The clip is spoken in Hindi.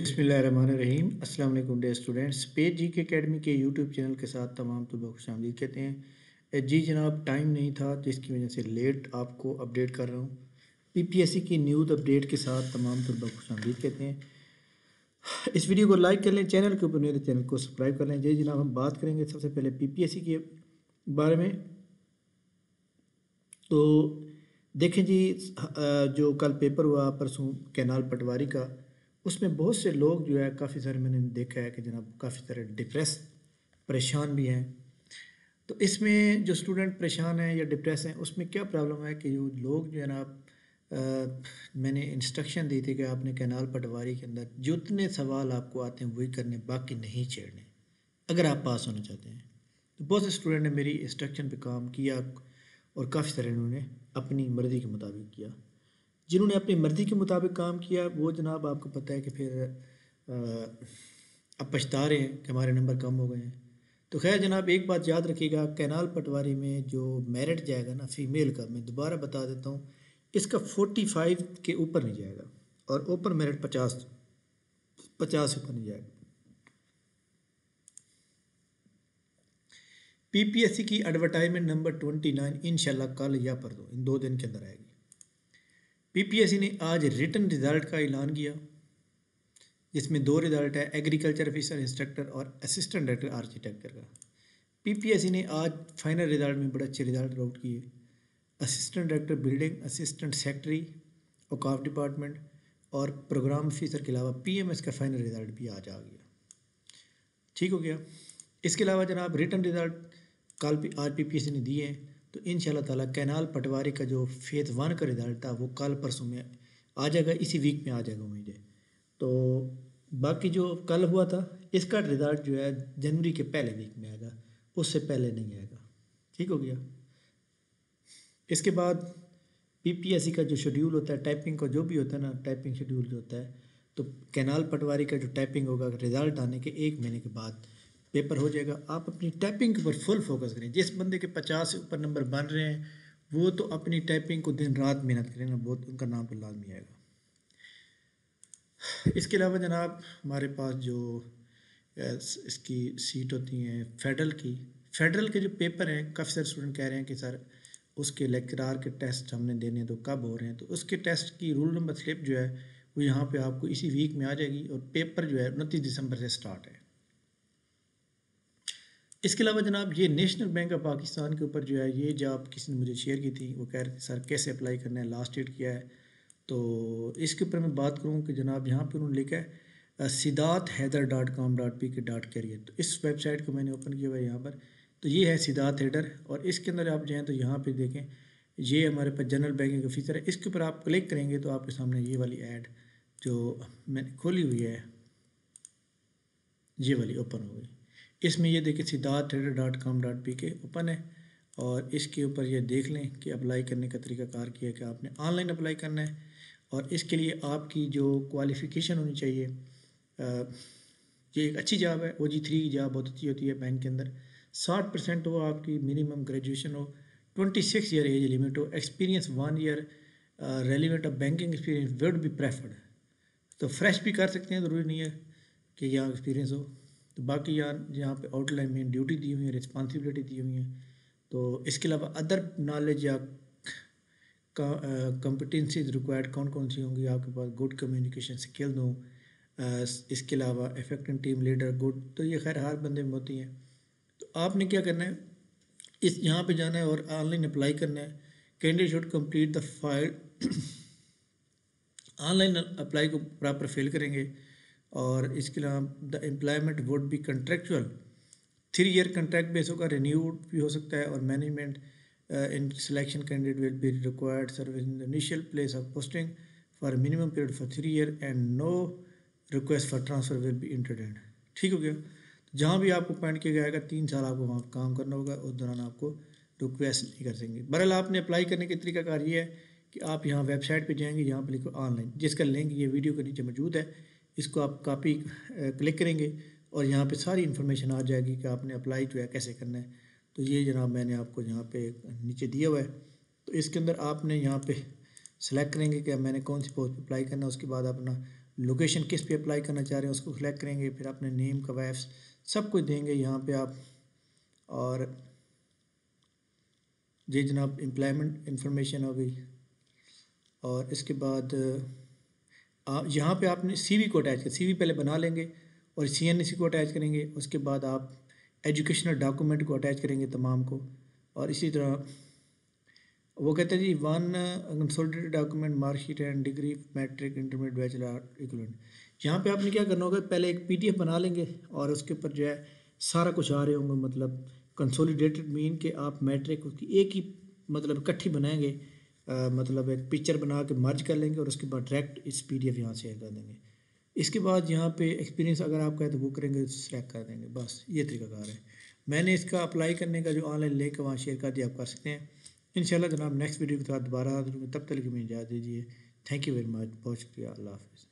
बसमीम अस्सलाम वालेकुम डे स्टूडेंट्स पेज जी के अकेडमी के यूट्यूब चैनल के साथ तमाम तलबा खुश आमदीद कहते हैं जी जनाब टाइम नहीं था जिसकी वजह से लेट आपको अपडेट कर रहा हूँ पी पी एस सी की न्यूज़ अपडेट के साथ तमाम तलबा खुश आमदीद कहते हैं इस वीडियो को लाइक कर लें चैनल के ऊपर मेरे तो चैनल को सब्सक्राइब कर लें जी जनाब हम बात करेंगे सबसे पहले पी पी एस सी के बारे में तो देखें जी जो कल पेपर हुआ परसों कैनाल पटवारी का उसमें बहुत से लोग जो है काफ़ी सारे मैंने देखा है कि जनाब काफ़ी सारे डिप्रेस परेशान भी हैं तो इसमें जो स्टूडेंट परेशान हैं या डिप्रेस हैं उसमें क्या प्रॉब्लम है कि जो लोग जो है ना मैंने इंस्ट्रक्शन दी थी कि आपने कैनाल पटवारी के अंदर जितने सवाल आपको आते हैं वही करने बाकी नहीं छेड़ने अगर आप पास होना चाहते हैं तो बहुत से स्टूडेंट ने मेरी इंस्ट्रक्शन पे काम किया और काफ़ी सारे उन्होंने अपनी मर्ज़ी के मुताबिक किया जिन्होंने अपनी मर्ज़ी के मुताबिक काम किया वो जनाब आपको पता है कि फिर अब पछता रहे हैं कि हमारे नंबर कम हो गए हैं तो खैर जनाब एक बात याद रखिएगा कैनाल पटवारी में जो मेरिट जाएगा ना फीमेल का मैं दोबारा बता देता हूँ इसका फोर्टी फाइव के ऊपर नहीं जाएगा और ओपन मेरिट पचास पचास ऊपर नहीं जाएगा पीपीएससी की advertisement number twenty nine in कल या पर दो इन दो दिन के अंदर आएगी पीपीएससी ने आज रिटर्न रिजल्ट का ऐलान किया जिसमें दो रिजल्ट है एग्रीकल्चर ऑफिसर इंस्ट्रक्टर और असिस्टेंट डायरेक्टर आर्किटेक्चर का पीपीएससी ने आज फाइनल रिजल्ट में बड़े अच्छे रिजल्ट आउट किए assistant director building assistant secretary औकाफ डिपार्टमेंट और प्रोग्राम ऑफिसर के अलावा पीएमएस का फाइनल रिजल्ट भी आज आ गया ठीक हो गया इसके अलावा जनाब रिटर्न रिजल्ट कल आज पीपीएससी ने दिए हैं तो इन ताला कैनाल पटवारी का जो फेज़ वन का रिजल्ट था वो कल परसों में आ जाएगा इसी वीक में आ जाएगा उम्मीद है तो बाकी जो कल हुआ था इसका रिज़ल्ट जो है जनवरी के पहले वीक में आएगा उससे पहले नहीं आएगा ठीक हो गया इसके बाद पीपीएससी का जो शेड्यूल होता है टाइपिंग का जो भी होता है ना टाइपिंग शेड्यूल जो होता है तो कैनाल पटवारी का जो टाइपिंग होगा रिज़ल्ट आने के एक महीने के बाद पेपर हो जाएगा आप अपनी टाइपिंग के ऊपर फुल फोकस करें जिस बंदे के पचास से ऊपर नंबर बन रहे हैं वो तो अपनी टाइपिंग को दिन रात मेहनत करें ना बहुत उनका नाम तो लाजमी आएगा इसके अलावा जनाब हमारे पास जो इसकी सीट होती हैं फेडरल की फेडरल के जो पेपर हैं काफ़ी सारे स्टूडेंट कह रहे हैं कि सर उसके लेक्चरार के टेस्ट हमने देने तो कब हो रहे हैं तो उसके टेस्ट की रूल नंबर स्लिप जो है वो यहाँ पे आपको इसी वीक में आ जाएगी और पेपर जो है उनतीस दिसंबर से स्टार्ट है इसके अलावा जनाब ये नेशनल बैंक ऑफ पाकिस्तान के ऊपर जो है ये आप किसी ने मुझे शेयर की थी वो कह रहे थे सर कैसे अप्लाई करना है लास्ट डेट क्या है तो इसके ऊपर मैं बात करूँ कि जनाब यहाँ पर उन्होंने लिखा है Sidat Hyder dot com dot P K dot career तो इस वेबसाइट को मैंने ओपन किया हुआ है यहाँ पर तो ये है सिदात हैडर और इसके अंदर आप जाएँ तो यहाँ पर देखें ये हमारे पास जनरल बैंकिंग का फीचर है इसके ऊपर आप क्लिक करेंगे तो आपके सामने ये वाली एड जो मैंने खोली हुई है ये वाली ओपन हो गई इसमें ये देखें Siddharth trader dot com dot P K open है और इसके ऊपर ये देख लें कि अप्लाई करने का तरीका कार किया कि आपने ऑनलाइन अप्लाई करना है और इसके लिए आपकी जो क्वालिफ़िकेशन होनी चाहिए ये एक अच्छी जॉब है ओ जी थ्री की जॉब बहुत अच्छी होती है बैंक के अंदर साठ परसेंट हो आपकी मिनिमम ग्रेजुएशन हो twenty six year age limit हो experience one year relevant of banking experience would be preferred तो फ्रेश भी कर सकते हैं ज़रूरी नहीं है कि यहाँ एक्सपीरियंस हो तो बाकी यार यहाँ पे आउटलाइन में ड्यूटी दी हुई है रिस्पॉन्सिबिलिटी दी हुई है तो इसके अलावा अदर नॉलेज या कॉम्पिटेंसीज रिक्वायर्ड कौन कौन सी होंगी आपके पास गुड कम्युनिकेशन स्किल हों इसके अलावा इफेक्टिव टीम लीडर गुड तो ये खैर हर बंदे में होती हैं तो आपने क्या करना है इस यहाँ पे जाना है और ऑनलाइन अप्लाई करना है candidate should complete the file online apply को प्रॉपर फिल करेंगे और इसके अलावा the employment would be contractual three year contract base होगा रिन्यूड भी हो सकता है और management in selection candidate will be required service in the initial place of posting for minimum period for three year and no request for transfer will be entertained ठीक हो गया जहाँ भी आपको अपॉइंट किया जाएगा तीन साल आपको वहाँ काम करना होगा उस दौरान आपको रिक्वेस्ट नहीं कर सकेंगे बहरहाल आपने अप्लाई करने का तरीकाकार ये है कि आप यहाँ वेबसाइट पे जाएंगे यहाँ पे लिखो ऑनलाइन जिसका लिंक ये वीडियो के नीचे मौजूद है इसको आप कापी क्लिक करेंगे और यहाँ पे सारी इन्फॉर्मेशन आ जाएगी कि आपने अप्लाई जो है कैसे करना है तो ये जनाब मैंने आपको यहाँ पे नीचे दिया हुआ है तो इसके अंदर आपने यहाँ पे सेलेक्ट करेंगे कि मैंने कौन सी पोस्ट पे अप्लाई करना है उसके बाद अपना लोकेशन किस पे अप्लाई करना चाह रहे हैं उसको सिलेक्ट करेंगे फिर अपने नेम का वैप्स सब कुछ देंगे यहाँ पे आप और ये जनाब एम्प्लॉयमेंट इन्फॉर्मेशन हो गई और इसके बाद यहाँ पे आपने सीवी को अटैच कर सीवी पहले बना लेंगे और सीएनसी को अटैच करेंगे उसके बाद आप एजुकेशनल डॉक्यूमेंट को अटैच करेंगे तमाम को और इसी तरह वो कहते हैं जी one consolidated document marksheet and degree matric intermediate bachelor equivalent यहाँ पे आपने क्या करना होगा पहले एक पी बना लेंगे और उसके ऊपर जो है सारा कुछ आ रहे होंगे मतलब कंसोलिडेटेड मीन के आप मैट्रिक उसकी एक ही मतलब इकट्ठी बनाएंगे मतलब एक पिक्चर बना के मर्ज कर लेंगे और उसके बाद डायरेक्ट इस पी डी एफ यहाँ शेयर कर देंगे इसके बाद यहाँ पे एक्सपीरियंस अगर आपका है तो वो करेंगे तो सेलेक्ट कर देंगे बस ये तरीकाकार है मैंने इसका अप्लाई करने का जो ऑनलाइन लिंक है वहाँ शेयर कर दिया आप कर सकते हैं इन जनाब नेक्स्ट वीडियो के साथ दोबारा तब तक मुझे इजाज़ दीजिए थैंक यू वेरी मच बहुत शुक्रिया अल्लाह हाफिज़